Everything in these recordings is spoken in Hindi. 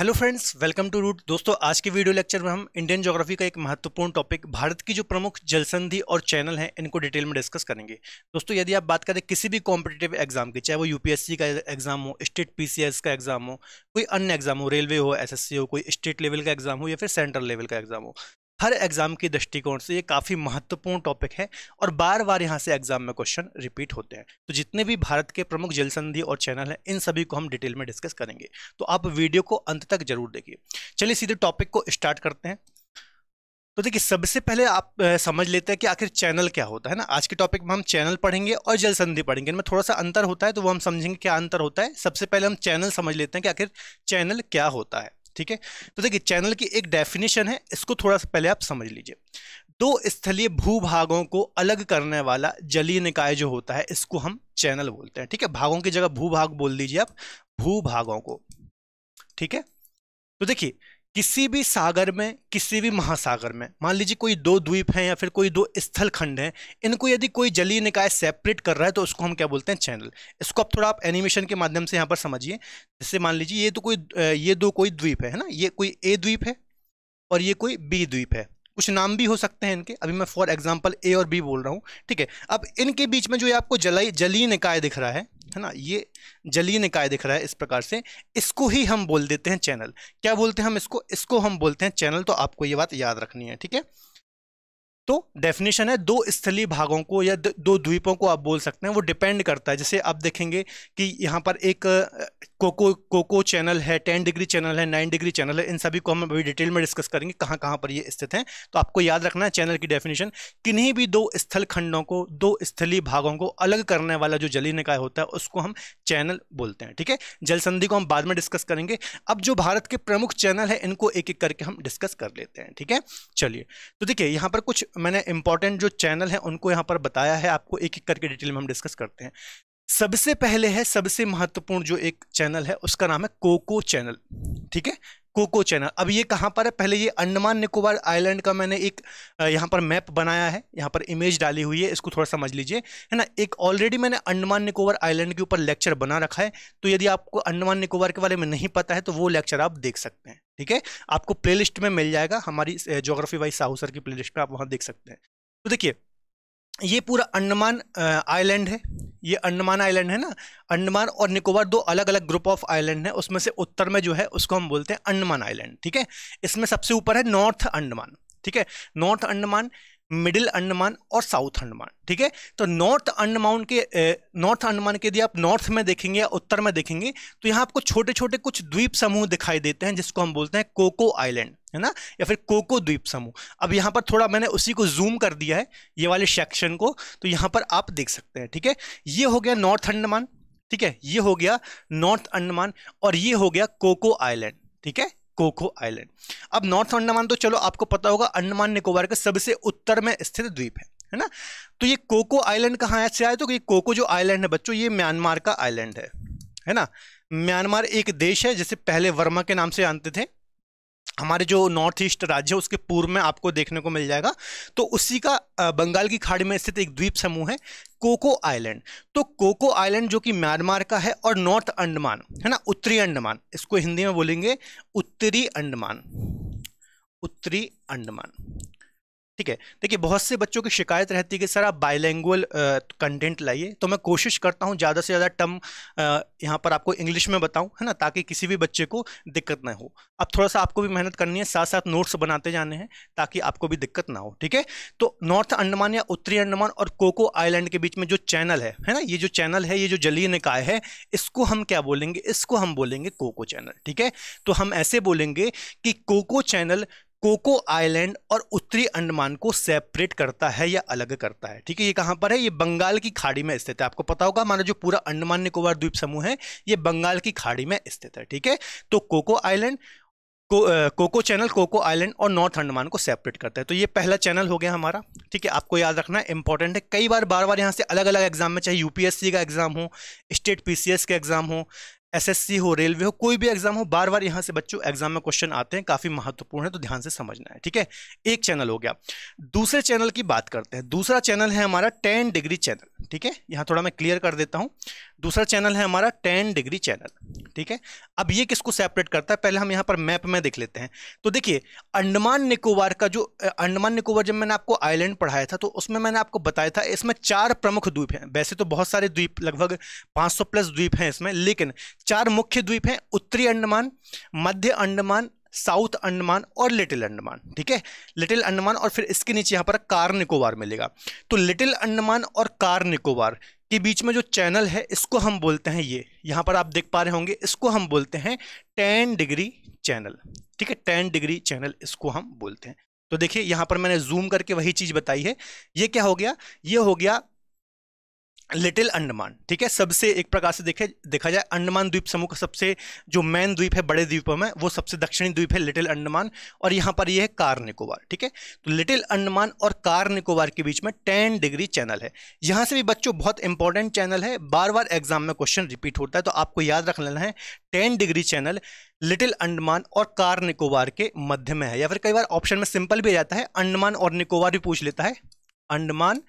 hello friends welcome to route दोस्तों आज के वीडियो लेक्चर में हम इंडियन ज्योग्राफी का एक महत्वपूर्ण टॉपिक भारत की जो प्रमुख जलसंधि और चैनल हैं इनको डिटेल में डिस्कस करेंगे दोस्तों यदि आप बात करें किसी भी कॉम्पिटेटिव एग्जाम की चाहे वो यूपीएससी का एग्जाम हो स्टेट पीसीएस का एग्जाम हो कोई अन्य एग्जाम हो रेलवे हो एस हो कोई स्टेट लेवल का एग्जाम हो या फिर सेंट्रल लेवल का एग्जाम हो हर एग्ज़ाम के दृष्टिकोण से ये काफ़ी महत्वपूर्ण टॉपिक है और बार बार यहाँ से एग्जाम में क्वेश्चन रिपीट होते हैं तो जितने भी भारत के प्रमुख जल संधि और चैनल हैं इन सभी को हम डिटेल में डिस्कस करेंगे तो आप वीडियो को अंत तक जरूर देखिए चलिए सीधे टॉपिक को स्टार्ट करते हैं तो देखिए सबसे पहले आप समझ लेते हैं कि आखिर चैनल क्या होता है ना आज के टॉपिक में हम चैनल पढ़ेंगे और जल संधि पढ़ेंगे इनमें थोड़ा सा अंतर होता है तो वो हम समझेंगे क्या अंतर होता है सबसे पहले हम चैनल समझ लेते हैं कि आखिर चैनल क्या होता है ठीक है तो देखिए चैनल की एक डेफिनेशन है इसको थोड़ा सा पहले आप समझ लीजिए दो स्थलीय भूभागों को अलग करने वाला जलीय निकाय जो होता है इसको हम चैनल बोलते हैं ठीक है भागों की जगह भूभाग बोल दीजिए आप भूभागों को ठीक है तो देखिए किसी भी सागर में किसी भी महासागर में मान लीजिए कोई दो द्वीप हैं या फिर कोई दो स्थल खंड हैं इनको यदि कोई जलीय निकाय सेपरेट कर रहा है तो उसको हम क्या बोलते हैं चैनल इसको अब थोड़ा आप एनिमेशन के माध्यम से यहाँ पर समझिए जैसे मान लीजिए ये तो कोई ये दो कोई द्वीप है ना ये कोई ए द्वीप है और ये कोई बी द्वीप है कुछ नाम भी हो सकते हैं इनके अभी मैं फॉर एग्जाम्पल ए और बी बोल रहा हूँ ठीक है अब इनके बीच में जो ये आपको जलाई जलीय निकाय दिख रहा है है ना ये जलीय निकाय दिख रहा है इस प्रकार से इसको ही हम बोल देते हैं चैनल क्या बोलते हैं हम इसको इसको हम बोलते हैं चैनल तो आपको ये बात याद रखनी है ठीक है तो डेफिनेशन है दो स्थलीय भागों को या दो द्वीपों को आप बोल सकते हैं वो डिपेंड करता है जैसे आप देखेंगे कि यहाँ पर एक कोको कोको चैनल है टेन डिग्री चैनल है नाइन डिग्री चैनल है इन सभी को हम अभी डिटेल में डिस्कस करेंगे कहाँ कहाँ पर ये स्थित हैं तो आपको याद रखना है चैनल की डेफिनेशन किन्हीं भी दो स्थल खंडों को दो स्थलीय भागों को अलग करने वाला जो जली निकाय होता है उसको हम चैनल बोलते हैं ठीक है जल संधि को हम बाद में डिस्कस करेंगे अब जो भारत के प्रमुख चैनल है इनको एक एक करके हम डिस्कस कर लेते हैं ठीक है चलिए तो देखिए यहाँ पर कुछ मैंने इंपॉर्टेंट जो चैनल है उनको यहाँ पर बताया है आपको एक एक करके डिटेल में हम डिस्कस करते हैं सबसे पहले है सबसे महत्वपूर्ण जो एक चैनल है उसका नाम है कोको चैनल ठीक है कोको चैनल अब ये कहाँ पर है पहले ये अंडमान निकोबार आइलैंड का मैंने एक यहाँ पर मैप बनाया है यहाँ पर इमेज डाली हुई है इसको थोड़ा समझ लीजिए है ना एक ऑलरेडी मैंने अंडमान निकोबार आइलैंड के ऊपर लेक्चर बना रखा है तो यदि आपको अंडमान निकोबार के बारे में नहीं पता है तो वो लेक्चर आप देख सकते हैं ठीक है आपको प्ले में मिल जाएगा हमारी जोग्राफी वाइज साहू सर की प्ले में आप वहाँ देख सकते हैं तो देखिए ये पूरा अंडमान आइलैंड है ये अंडमान आइलैंड है ना अंडमान और निकोबार दो अलग अलग ग्रुप ऑफ आइलैंड है उसमें से उत्तर में जो है उसको हम बोलते हैं अंडमान आइलैंड ठीक है इसमें सबसे ऊपर है नॉर्थ अंडमान ठीक है नॉर्थ अंडमान मिडिल अंडमान और साउथ अंडमान ठीक है तो नॉर्थ अंडमान के नॉर्थ अंडमान के यदि आप नॉर्थ में देखेंगे या उत्तर में देखेंगे तो यहाँ आपको छोटे छोटे कुछ द्वीप समूह दिखाई देते हैं जिसको हम बोलते हैं कोको आइलैंड है ना या फिर कोको द्वीप समूह अब यहाँ पर थोड़ा मैंने उसी को जूम कर दिया है ये वाले सेक्शन को तो यहाँ पर आप देख सकते हैं ठीक है ये हो गया नॉर्थ अंडमान ठीक है ये हो गया नॉर्थ अंडमान और ये हो गया कोको आइलैंड ठीक है कोको आइलैंड अब नॉर्थ अंडमान तो चलो आपको पता होगा अंडमान निकोबार का सबसे उत्तर में स्थित द्वीप है है ना तो ये कोको आइलैंड कहाँ से आए तो ये कोको जो आइलैंड है बच्चों ये म्यांमार का आइलैंड है है ना म्यांमार एक देश है जिसे पहले वर्मा के नाम से जानते थे हमारे जो नॉर्थ ईस्ट राज्य है उसके पूर्व में आपको देखने को मिल जाएगा तो उसी का बंगाल की खाड़ी में स्थित एक द्वीप समूह है कोको आइलैंड तो कोको आइलैंड जो कि म्यांमार का है और नॉर्थ अंडमान है ना उत्तरी अंडमान इसको हिंदी में बोलेंगे उत्तरी अंडमान उत्तरी अंडमान ठीक है देखिए बहुत से बच्चों की शिकायत रहती है कि सर आप बायलैंगुअल कंटेंट लाइए तो मैं कोशिश करता हूँ ज़्यादा से ज़्यादा टर्म यहाँ पर आपको इंग्लिश में बताऊँ है ना ताकि किसी भी बच्चे को दिक्कत ना हो अब थोड़ा सा आपको भी मेहनत करनी है साथ साथ नोट्स बनाते जाने हैं ताकि आपको भी दिक्कत ना हो ठीक है तो नॉर्थ अंडमान या उत्तरी अंडमान और कोको आइलैंड के बीच में जो चैनल है है ना ये जो चैनल है ये जो जलीय निकाय है इसको हम क्या बोलेंगे इसको हम बोलेंगे कोको चैनल ठीक है तो हम ऐसे बोलेंगे कि कोको चैनल कोको आइलैंड और उत्तरी अंडमान को सेपरेट करता है या अलग करता है ठीक है ये कहाँ पर है ये बंगाल की खाड़ी में स्थित है आपको पता होगा माना जो पूरा अंडमान निकोबार द्वीप समूह है ये बंगाल की खाड़ी में स्थित है ठीक है तो कोको आइलैंड को, आ, कोको चैनल कोको आइलैंड और नॉर्थ अंडमान को सेपरेट करता है तो ये पहला चैनल हो गया हमारा ठीक है आपको याद रखना इंपॉर्टेंट है कई बार बार बार यहाँ से अलग अलग एग्जाम में चाहे यूपीएससी का एग्जाम हो स्टेट पीसीएस का एग्जाम हो एसएससी हो रेलवे हो कोई भी एग्जाम हो बार बार यहाँ से बच्चों एग्जाम में क्वेश्चन आते हैं काफी महत्वपूर्ण है तो ध्यान से समझना है ठीक है एक चैनल हो गया दूसरे चैनल की बात करते हैं दूसरा चैनल है हमारा टेन डिग्री चैनल ठीक है यहाँ थोड़ा मैं क्लियर कर देता हूँ दूसरा चैनल है हमारा टेन डिग्री चैनल ठीक है अब ये किसको सेपरेट करता है पहले हम यहाँ पर मैप में देख लेते हैं तो देखिए अंडमान निकोबार का जो अंडमान निकोबार जब मैंने आपको आइलैंड पढ़ाया था तो उसमें मैंने आपको बताया था इसमें चार प्रमुख द्वीप हैं वैसे तो बहुत सारे द्वीप लगभग 500 प्लस द्वीप हैं इसमें लेकिन चार मुख्य द्वीप हैं उत्तरी अंडमान मध्य अंडमान साउथ अंडमान और लिटिल अंडमान ठीक है लिटिल अंडमान और फिर इसके नीचे यहाँ पर कार निकोबार मिलेगा तो लिटिल अंडमान और कार निकोबार के बीच में जो चैनल है इसको हम बोलते हैं ये यहाँ पर आप देख पा रहे होंगे इसको हम बोलते हैं टेन डिग्री चैनल ठीक है टेन डिग्री चैनल इसको हम बोलते हैं तो देखिए यहाँ पर मैंने जूम करके वही चीज़ बताई है ये क्या हो गया ये हो गया लिटिल अंडमान ठीक है सबसे एक प्रकार से देखे देखा जाए अंडमान द्वीप समूह का सबसे जो मेन द्वीप है बड़े द्वीपों में वो सबसे दक्षिणी द्वीप है लिटिल अंडमान और यहाँ पर यह है कार निकोबार ठीक है तो लिटिल अंडमान और कार निकोबार के बीच में टेन डिग्री चैनल है यहाँ से भी बच्चों बहुत इंपॉर्टेंट चैनल है बार बार एग्जाम में क्वेश्चन रिपीट होता है तो आपको याद रख लेना है ten degree channel Little Andaman और कार निकोबार के मध्य में है या फिर कई बार ऑप्शन में सिंपल भी जाता है अंडमान और निकोबार भी पूछ लेता है अंडमान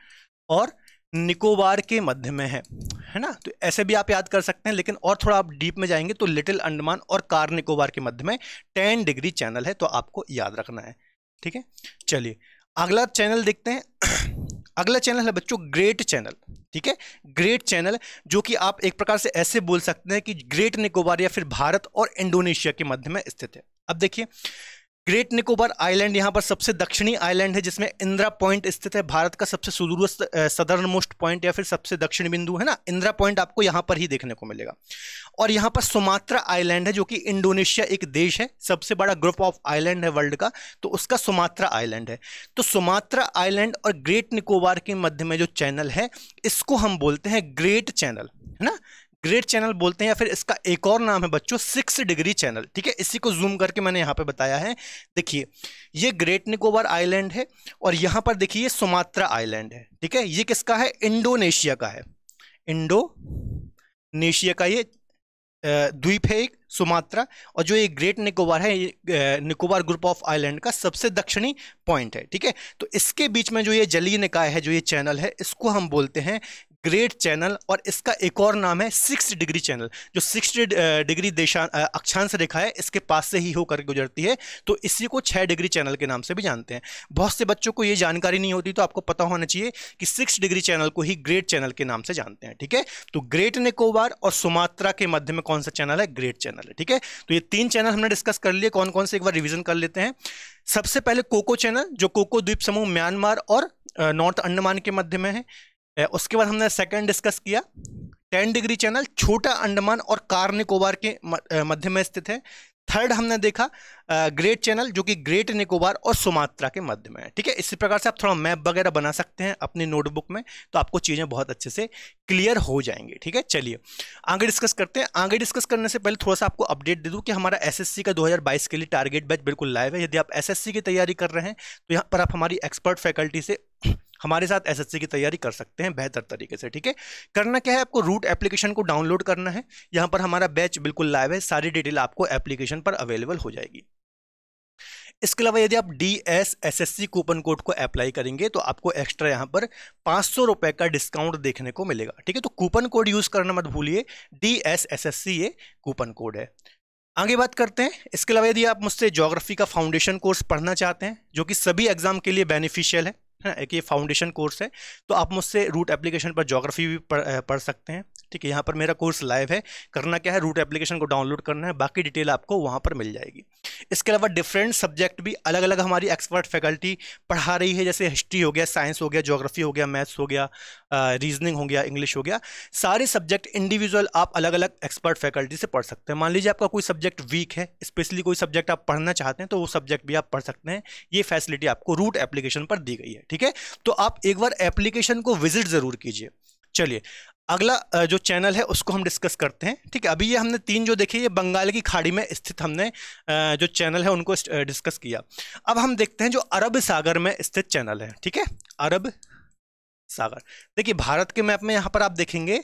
और निकोबार के मध्य में है है ना तो ऐसे भी आप याद कर सकते हैं लेकिन और थोड़ा आप डीप में जाएंगे तो लिटिल अंडमान और कार निकोबार के मध्य में टेन डिग्री चैनल है तो आपको याद रखना है ठीक है चलिए अगला चैनल देखते हैं अगला चैनल है बच्चों ग्रेट चैनल ठीक है ग्रेट चैनल जो कि आप एक प्रकार से ऐसे बोल सकते हैं कि ग्रेट निकोबार या फिर भारत और इंडोनेशिया के मध्य में स्थित है अब देखिए ग्रेट निकोबार आइलैंड यहाँ पर सबसे दक्षिणी आइलैंड है जिसमें इंदिरा पॉइंट स्थित है भारत का सबसे सुदूर सदर्न मोस्ट पॉइंट या फिर सबसे दक्षिण बिंदु है ना इंदिरा पॉइंट आपको यहाँ पर ही देखने को मिलेगा और यहाँ पर सुमात्रा आइलैंड है जो कि इंडोनेशिया एक देश है सबसे बड़ा ग्रुप ऑफ आइलैंड है वर्ल्ड का तो उसका सुमात्रा आइलैंड है तो सुमात्रा आइलैंड और ग्रेट निकोबार के मध्य में जो चैनल है इसको हम बोलते हैं ग्रेट चैनल है ना ग्रेट चैनल बोलते हैं या फिर इसका एक और नाम है बच्चों सिक्स डिग्री चैनल ठीक है इसी को जूम करके मैंने यहाँ पे बताया है देखिए ये ग्रेट निकोबार आइलैंड है और यहाँ पर देखिए सुमात्रा आइलैंड है ठीक है ये किसका है इंडोनेशिया का है इंडोनेशिया का ये द्वीप है एक सुमात्रा और जो ये ग्रेट निकोबार है निकोबार ग्रुप ऑफ आइलैंड का सबसे दक्षिणी पॉइंट है ठीक है तो इसके बीच में जो ये जलीय निकाय है जो ये चैनल है इसको हम बोलते हैं ग्रेट चैनल और इसका एक और नाम है सिक्स डिग्री चैनल जो सिक्स डिग्री देशा अक्षांश रेखा है इसके पास से ही होकर गुजरती है तो इसी को छः डिग्री चैनल के नाम से भी जानते हैं बहुत से बच्चों को ये जानकारी नहीं होती तो आपको पता होना चाहिए कि सिक्स डिग्री चैनल को ही ग्रेट चैनल के नाम से जानते हैं ठीक है तो ग्रेट निकोबार और सुमात्रा के मध्य में कौन सा चैनल है ग्रेट चैनल है ठीक है तो ये तीन चैनल हमने डिस्कस कर लिए कौन कौन से एक बार रिविजन कर लेते हैं सबसे पहले कोको चैनल जो कोको द्वीप समूह म्यांमार और नॉर्थ अंडमान के मध्य में है उसके बाद हमने सेकंड डिस्कस किया टेन डिग्री चैनल छोटा अंडमान और कार निकोबार के मध्य में स्थित है थर्ड हमने देखा ग्रेट चैनल जो कि ग्रेट निकोबार और सुमात्रा के मध्य में है ठीक है इसी प्रकार से आप थोड़ा मैप वगैरह बना सकते हैं अपनी नोटबुक में तो आपको चीज़ें बहुत अच्छे से क्लियर हो जाएंगी ठीक है चलिए आगे डिस्कस करते हैं आगे डिस्कस करने से पहले थोड़ा सा आपको अपडेट दे दूँ कि हमारा एस का दो के लिए टारगेट बैच बिल्कुल लाइव है यदि आप एस की तैयारी कर रहे हैं तो यहाँ पर आप हमारी एक्सपर्ट फैकल्टी से हमारे साथ एसएससी की तैयारी कर सकते हैं बेहतर तरीके से ठीक है करना क्या है आपको रूट एप्लीकेशन को डाउनलोड करना है यहाँ पर हमारा बैच बिल्कुल लाइव है सारी डिटेल आपको एप्लीकेशन पर अवेलेबल हो जाएगी इसके अलावा यदि आप D S S S C coupon code को अप्लाई करेंगे तो आपको एक्स्ट्रा यहाँ पर पाँच सौ का डिस्काउंट देखने को मिलेगा ठीक है तो कूपन कोड यूज़ करना मत भूलिए D S S S C ये कूपन कोड है आगे बात करते हैं इसके अलावा यदि आप मुझसे जोग्राफी का फाउंडेशन कोर्स पढ़ना चाहते हैं जो कि सभी एग्ज़ाम के लिए बेनिफिशियल है है एक ये फाउंडेशन कोर्स है तो आप मुझसे रूट एप्लीकेशन पर जोग्राफी भी पढ़, पढ़ सकते हैं ठीक है यहाँ पर मेरा कोर्स लाइव है करना क्या है रूट एप्लीकेशन को डाउनलोड करना है बाकी डिटेल आपको वहाँ पर मिल जाएगी इसके अलावा डिफरेंट सब्जेक्ट भी अलग अलग हमारी एक्सपर्ट फैकल्टी पढ़ा रही है जैसे हिस्ट्री हो गया साइंस हो गया जोग्राफी हो गया मैथ्स हो गया रीजनिंग हो गया इंग्लिश हो गया सारे सब्जेक्ट इंडिविजुअल आप अलग अलग एक्सपर्ट फैकल्टी से पढ़ सकते हैं मान लीजिए आपका कोई सब्जेक्ट वीक है स्पेशली कोई सब्जेक्ट आप पढ़ना चाहते हैं तो वो सब्जेक्ट भी आप पढ़ सकते हैं ये फैसिलिटी आपको रूट एप्लीकेशन पर दी गई है ठीक है तो आप एक बार एप्लीकेशन को विजिट ज़रूर कीजिए चलिए अगला जो चैनल है उसको हम डिस्कस करते हैं ठीक है अभी ये हमने तीन जो देखे ये बंगाल की खाड़ी में स्थित हमने जो चैनल है उनको डिस्कस किया अब हम देखते हैं जो अरब सागर में स्थित चैनल है ठीक है अरब सागर देखिए भारत के मैप में यहाँ पर आप देखेंगे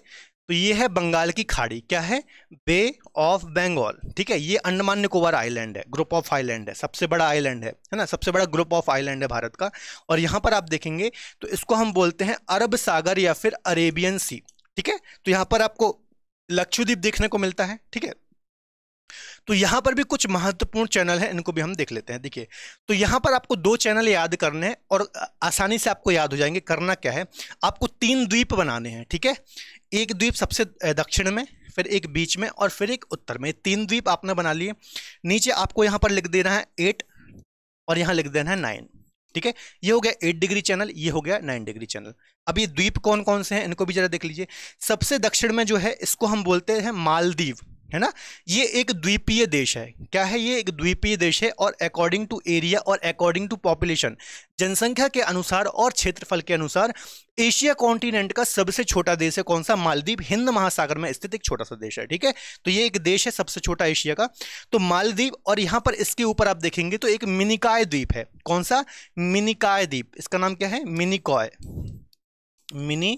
तो ये है बंगाल की खाड़ी क्या है बे ऑफ बंगाल ठीक है ये अंडमान निकोबार आइलैंड है ग्रुप ऑफ आइलैंड है सबसे बड़ा आइलैंड है है ना सबसे बड़ा ग्रुप ऑफ आइलैंड है भारत का और यहाँ पर आप देखेंगे तो इसको हम बोलते हैं अरब सागर या फिर अरेबियन सी ठीक है तो यहाँ पर आपको लक्षद्वीप देखने को मिलता है ठीक है तो यहां पर भी कुछ महत्वपूर्ण चैनल है इनको भी हम देख लेते हैं देखिए तो यहां पर आपको दो चैनल याद करने हैं और आसानी से आपको याद हो जाएंगे करना क्या है आपको तीन द्वीप बनाने हैं ठीक है एक द्वीप सबसे दक्षिण में फिर एक बीच में और फिर एक उत्तर में तीन द्वीप आपने बना लिए नीचे आपको यहाँ पर लिख देना है एट और यहाँ लिख देना है नाइन ठीक है ये हो गया एट डिग्री चैनल ये हो गया नाइन डिग्री चैनल अब ये द्वीप कौन कौन से हैं इनको भी जरा देख लीजिए सबसे दक्षिण में जो है इसको हम बोलते हैं मालदीव है ना ये एक द्वीपीय देश है क्या है ये एक द्वीपीय देश है और अकॉर्डिंग टू एरिया और अकॉर्डिंग टू पॉपुलेशन जनसंख्या के अनुसार और क्षेत्रफल के अनुसार एशिया कॉन्टिनेंट का सबसे छोटा देश है कौन सा मालदीव हिंद महासागर में स्थित एक छोटा सा देश है ठीक है तो ये एक देश है सबसे छोटा एशिया का तो मालदीव और यहाँ पर इसके ऊपर आप देखेंगे तो एक मिनिकाय द्वीप है कौन सा मिनिकाय द्वीप इसका नाम क्या है मिनिकॉय मिनी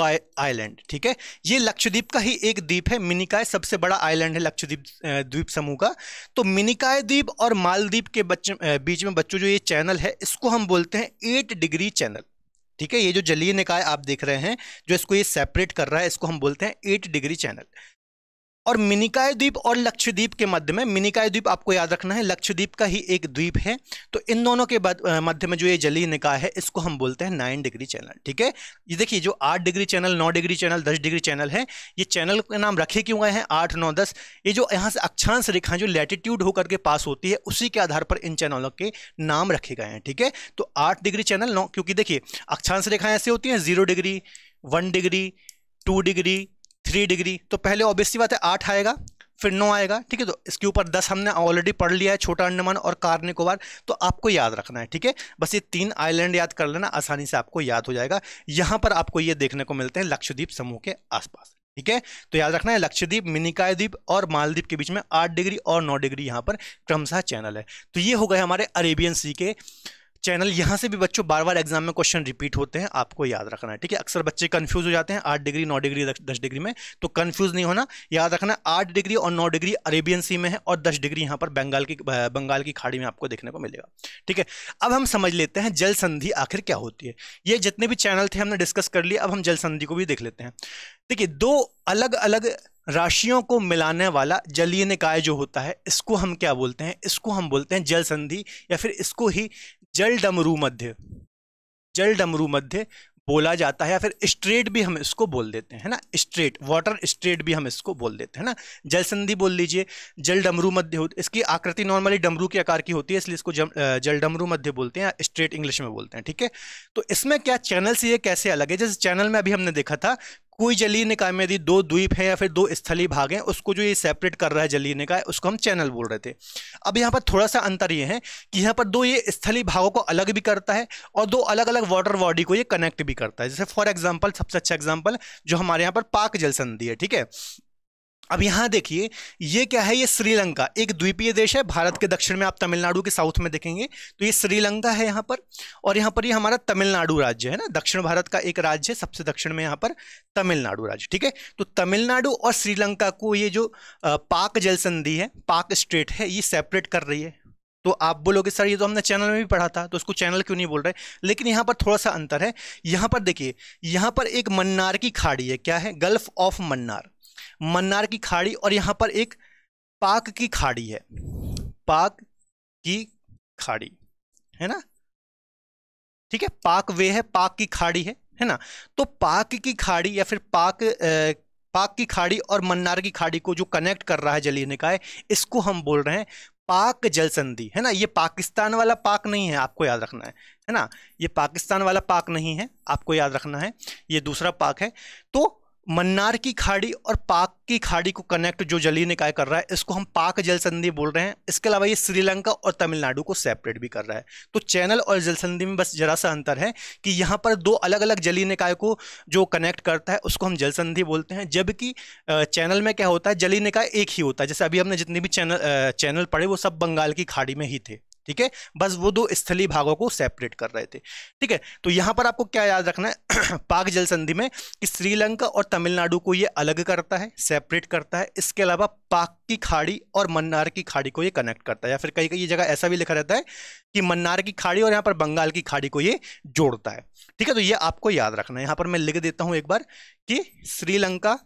का आइलैंड ठीक है ये लक्षद्वीप का ही एक द्वीप है मिनिकाय सबसे बड़ा आइलैंड है लक्षद्वीप द्वीप समूह का तो मिनिकाय द्वीप और मालद्वीप के बच्चे बीच में बच्चों जो ये चैनल है इसको हम बोलते हैं एट डिग्री चैनल ठीक है ये जो जलीय निकाय आप देख रहे हैं जो इसको ये सेपरेट कर रहा है इसको हम बोलते हैं एट डिग्री चैनल और मिनिकाय द्वीप और लक्षद्वीप के मध्य में मिनिकाय द्वीप आपको याद रखना है लक्षद्वीप का ही एक द्वीप है तो इन दोनों के मध्य में जो ये जलीय निकाय है इसको हम बोलते हैं नाइन डिग्री चैनल ठीक है ये देखिए जो आठ डिग्री चैनल नौ डिग्री चैनल दस डिग्री चैनल है ये चैनल के नाम रखे क्यों गए हैं आठ नौ दस ये जो यहाँ से अक्षांश रेखाएं जो लेटिट्यूड होकर के पास होती है उसी के आधार पर इन चैनलों के नाम रखे गए हैं ठीक है तो आठ डिग्री चैनल नौ क्योंकि देखिए अक्षांश रेखाएं ऐसे होती हैं zero degree one degree two degree three degree तो पहले ऑब्वियसली बात है आठ आएगा फिर नौ आएगा ठीक है तो इसके ऊपर दस हमने ऑलरेडी पढ़ लिया है छोटा अंडमान और कार निकोबार तो आपको याद रखना है ठीक है बस ये तीन आइलैंड याद कर लेना आसानी से आपको याद हो जाएगा यहाँ पर आपको ये देखने को मिलते हैं लक्षद्वीप समूह के आसपास ठीक है तो याद रखना है लक्षद्वीप मिनिकाय द्वीप और मालदीप के बीच में आठ डिग्री और नौ डिग्री यहाँ पर क्रमशः चैनल है तो ये हो गए हमारे अरेबियन सी के चैनल यहाँ से भी बच्चों बार बार एग्जाम में क्वेश्चन रिपीट होते हैं आपको याद रखना है ठीक है अक्सर बच्चे कन्फ्यूज हो जाते हैं आठ डिग्री नौ डिग्री दस डिग्री में तो कन्फ्यूज नहीं होना याद रखना आठ डिग्री और नौ डिग्री अरेबियन सी में है और दस डिग्री यहाँ पर बंगाल की बंगाल की खाड़ी में आपको देखने को मिलेगा ठीक है अब हम समझ लेते हैं जल संधि आखिर क्या होती है ये जितने भी चैनल थे हमने डिस्कस कर लिए अब हम जल संधि को भी देख लेते हैं देखिए दो अलग अलग राशियों को मिलाने वाला जलीय निकाय जो होता है इसको हम क्या बोलते हैं इसको हम बोलते हैं जल संधि या फिर इसको ही जल डमरू मध्य जल डमरू मध्य बोला जाता है या फिर स्ट्रेट भी हम इसको बोल देते हैं ना स्ट्रेट वाटर स्ट्रेट भी हम इसको बोल देते हैं ना जल संधि बोल लीजिए जल डमरू मध्य होती इसकी आकृति नॉर्मली डमरू के आकार की होती है इसलिए इसको जम, जल डमरू मध्य बोलते हैं या स्ट्रेट इंग्लिश में बोलते हैं ठीक है तो इसमें क्या चैनल से ये कैसे अलग है जैसे चैनल में अभी हमने देखा था कोई जलीय निकाय में यदि दो द्वीप हैं या फिर दो स्थलीय भाग हैं उसको जो ये सेपरेट कर रहा है जलीय निकाय उसको हम चैनल बोल रहे थे अब यहाँ पर थोड़ा सा अंतर ये है कि यहाँ पर दो ये स्थलीय भागों को अलग भी करता है और दो अलग अलग वाटर बॉडी को ये कनेक्ट भी करता है जैसे फॉर एग्जाम्पल सबसे अच्छा एग्जाम्पल जो हमारे यहाँ पर पाक जल संधि है ठीक है अब यहाँ देखिए ये क्या है ये श्रीलंका एक द्वीपीय देश है भारत के दक्षिण में आप तमिलनाडु के साउथ में देखेंगे तो ये श्रीलंका है यहाँ पर और यहाँ पर ये यह हमारा तमिलनाडु राज्य है ना दक्षिण भारत का एक राज्य है सबसे दक्षिण में यहाँ पर तमिलनाडु राज्य ठीक है तो तमिलनाडु और श्रीलंका को ये जो पाक जल संधि है पाक स्टेट है ये सेपरेट कर रही है तो आप बोलोगे सर ये तो हमने चैनल में भी पढ़ा था तो उसको चैनल क्यों नहीं बोल रहे लेकिन यहाँ पर थोड़ा सा अंतर है यहाँ पर देखिए यहाँ पर एक मन्नार की खाड़ी है क्या है गल्फ ऑफ मन्नार मन्नार की खाड़ी और यहाँ पर एक पाक की खाड़ी है पाक की खाड़ी है ना ठीक है पाक वे है पाक की खाड़ी है है ना तो पाक की खाड़ी या फिर पाक ए, पाक की खाड़ी और मन्नार की खाड़ी को जो कनेक्ट कर रहा है जलीय निकाय इसको हम बोल रहे हैं पाक जल संधि है ना ये पाकिस्तान वाला पाक नहीं है आपको याद रखना है है ना ये पाकिस्तान वाला पाक नहीं है आपको याद रखना है ये दूसरा पाक है तो मन्नार की खाड़ी और पाक की खाड़ी को कनेक्ट जो जलीय निकाय कर रहा है इसको हम पाक जल संधि बोल रहे हैं इसके अलावा ये श्रीलंका और तमिलनाडु को सेपरेट भी कर रहा है तो चैनल और जल संधि में बस जरा सा अंतर है कि यहाँ पर दो अलग अलग जलीय निकाय को जो कनेक्ट करता है उसको हम जल संधि बोलते हैं जबकि चैनल में क्या होता है जलीय निकाय एक ही होता है जैसे अभी हमने जितने भी चैनल चैनल पढ़े वो सब बंगाल की खाड़ी में ही थे ठीक है बस वो दो स्थलीय भागों को सेपरेट कर रहे थे ठीक है तो यहाँ पर आपको क्या याद रखना है पाक जल संधि में कि श्रीलंका और तमिलनाडु को ये अलग करता है सेपरेट करता है इसके अलावा पाक की खाड़ी और मन्नार की खाड़ी को ये कनेक्ट करता है या फिर कई कई जगह ऐसा भी लिखा रहता है कि मन्नार की खाड़ी और यहाँ पर बंगाल की खाड़ी को ये जोड़ता है ठीक है तो ये आपको याद रखना है यहाँ पर मैं लिख देता हूँ एक बार कि श्रीलंका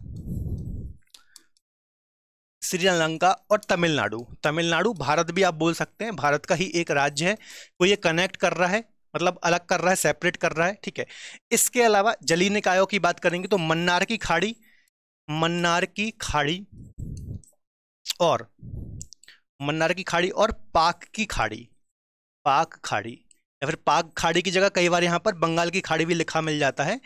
श्रीलंका और तमिलनाडु तमिलनाडु भारत भी आप बोल सकते हैं भारत का ही एक राज्य है वो तो ये कनेक्ट कर रहा है मतलब अलग कर रहा है सेपरेट कर रहा है ठीक है इसके अलावा जली निकायों की बात करेंगे तो मन्नार की खाड़ी मन्नार की खाड़ी और मन्नार की खाड़ी और पाक की खाड़ी पाक खाड़ी या फिर पाक खाड़ी की जगह कई बार यहाँ पर बंगाल की खाड़ी भी लिखा मिल जाता है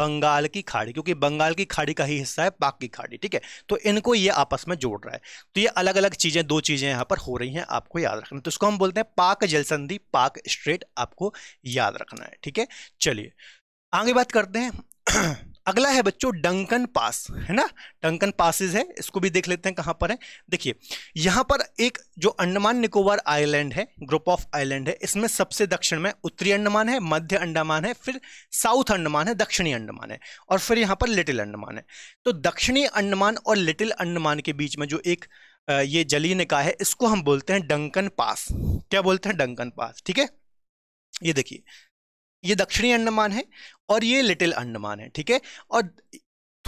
बंगाल की खाड़ी क्योंकि बंगाल की खाड़ी का ही हिस्सा है पाक की खाड़ी ठीक है तो इनको ये आपस में जोड़ रहा है तो ये अलग अलग चीज़ें दो चीज़ें यहाँ पर हो रही हैं आपको याद रखना तो इसको हम बोलते हैं पाक जलसंधि पाक स्ट्रेट आपको याद रखना है ठीक है चलिए आगे बात करते हैं अगला है बच्चों डंकन पास है ना डंकन पासिस है इसको भी देख लेते हैं कहाँ पर है देखिए यहाँ पर एक जो अंडमान निकोबार आइलैंड है ग्रुप ऑफ आइलैंड है इसमें सबसे दक्षिण में उत्तरी अंडमान है मध्य अंडमान है फिर साउथ अंडमान है दक्षिणी अंडमान है और फिर यहाँ पर लिटिल अंडमान है तो दक्षिणी अंडमान और लिटिल अंडमान के बीच में जो एक ये जली निकाय है इसको हम बोलते हैं डंकन पास क्या बोलते हैं डंकन पास ठीक है ये देखिए ये दक्षिणी अंडमान है और ये लिटिल अंडमान है ठीक है और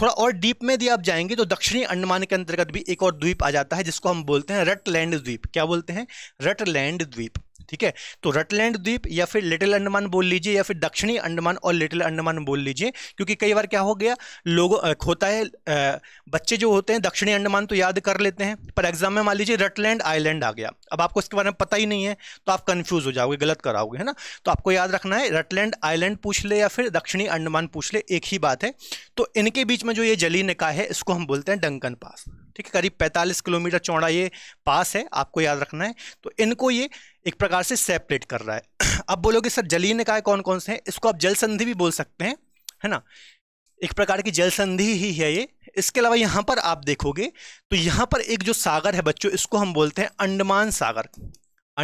थोड़ा और डीप में यदि आप जाएंगे तो दक्षिणी अंडमान के अंतर्गत भी एक और द्वीप आ जाता है जिसको हम बोलते हैं रटलैंड द्वीप क्या बोलते हैं रटलैंड द्वीप ठीक है तो रटलैंड द्वीप या फिर लिटिल अंडमान बोल लीजिए या फिर दक्षिणी अंडमान और लिटिल अंडमान बोल लीजिए क्योंकि कई बार क्या हो गया लोग होता है बच्चे जो होते हैं दक्षिणी अंडमान तो याद कर लेते हैं पर एग्जाम में मान लीजिए रटलैंड आइलैंड आ गया अब आपको इसके बारे में पता ही नहीं है तो आप कन्फ्यूज हो जाओगे गलत कराओगे है ना तो आपको याद रखना है रटलैंड आइलैंड पूछ ले या फिर दक्षिणी अंडमान पूछ ले एक ही बात है तो इनके बीच में जो ये जली निकाय है इसको हम बोलते हैं डंकन पास ठीक है करीब 45 किलोमीटर चौड़ा ये पास है आपको याद रखना है तो इनको ये एक प्रकार से सेपरेट कर रहा है अब बोलोगे सर जलीय निकाय कौन कौन से हैं इसको आप जल संधि भी बोल सकते हैं है ना एक प्रकार की जल संधि ही है ये इसके अलावा यहाँ पर आप देखोगे तो यहाँ पर एक जो सागर है बच्चों इसको हम बोलते हैं अंडमान सागर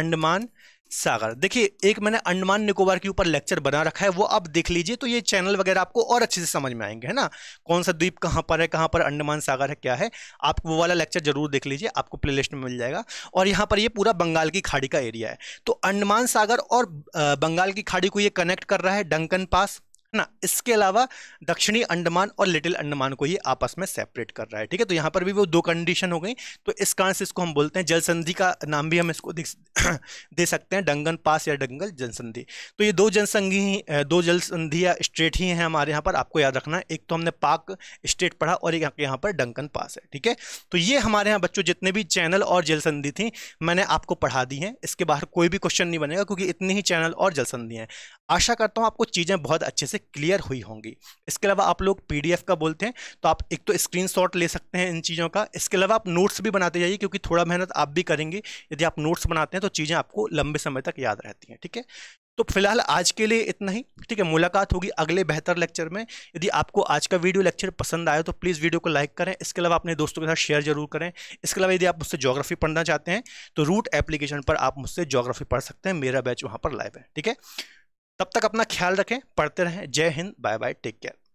अंडमान सागर देखिए एक मैंने अंडमान निकोबार के ऊपर लेक्चर बना रखा है वो आप देख लीजिए तो ये चैनल वगैरह आपको और अच्छे से समझ में आएंगे है ना कौन सा द्वीप कहाँ पर है कहाँ पर अंडमान सागर है क्या है आप वो वाला लेक्चर जरूर देख लीजिए आपको प्लेलिस्ट में मिल जाएगा और यहाँ पर ये पूरा बंगाल की खाड़ी का एरिया है तो अंडमान सागर और बंगाल की खाड़ी को ये कनेक्ट कर रहा है डंकन पास ना इसके अलावा दक्षिणी अंडमान और लिटिल अंडमान को ही आपस में सेपरेट कर रहा है ठीक है तो यहाँ पर भी वो दो कंडीशन हो गई तो इस कारण से इसको हम बोलते हैं जलसंधि का नाम भी हम इसको दे सकते हैं डंगन पास या डंगल जनसंधि तो ये दो जनसंघी दो जलसंधि या स्ट्रेट ही हैं हमारे यहाँ पर आपको याद रखना एक तो हमने पाक स्टेट पढ़ा और एक यहाँ पर डंकन पास है ठीक है तो ये हमारे यहाँ बच्चों जितने भी चैनल और जलसंधि थी मैंने आपको पढ़ा दी हैं इसके बाहर कोई भी क्वेश्चन नहीं बनेगा क्योंकि इतनी ही चैनल और जलसंधि हैं आशा करता हूँ आपको चीज़ें बहुत अच्छे से क्लियर हुई होंगी इसके अलावा आप लोग पीडीएफ का बोलते हैं तो आप एक तो स्क्रीनशॉट ले सकते हैं इन चीज़ों का इसके अलावा आप नोट्स भी बनाते जाइए क्योंकि थोड़ा मेहनत आप भी करेंगे यदि आप नोट्स बनाते हैं तो चीज़ें आपको लंबे समय तक याद रहती हैं ठीक है तो फिलहाल आज के लिए इतना ही ठीक है मुलाकात होगी अगले बेहतर लेक्चर में यदि आपको आज का वीडियो लेक्चर पसंद आया तो प्लीज़ वीडियो को लाइक करें इसके अलावा अपने दोस्तों के साथ शेयर जरूर करें इसके अलावा यदि आप मुझसे जोग्राफी पढ़ना चाहते हैं तो रूट एप्लीकेशन पर आप मुझसे ज्योग्राफी पढ़ सकते हैं मेरा बैच वहाँ पर लाइव है ठीक है तब तक अपना ख्याल रखें पढ़ते रहें जय Hind bye bye take care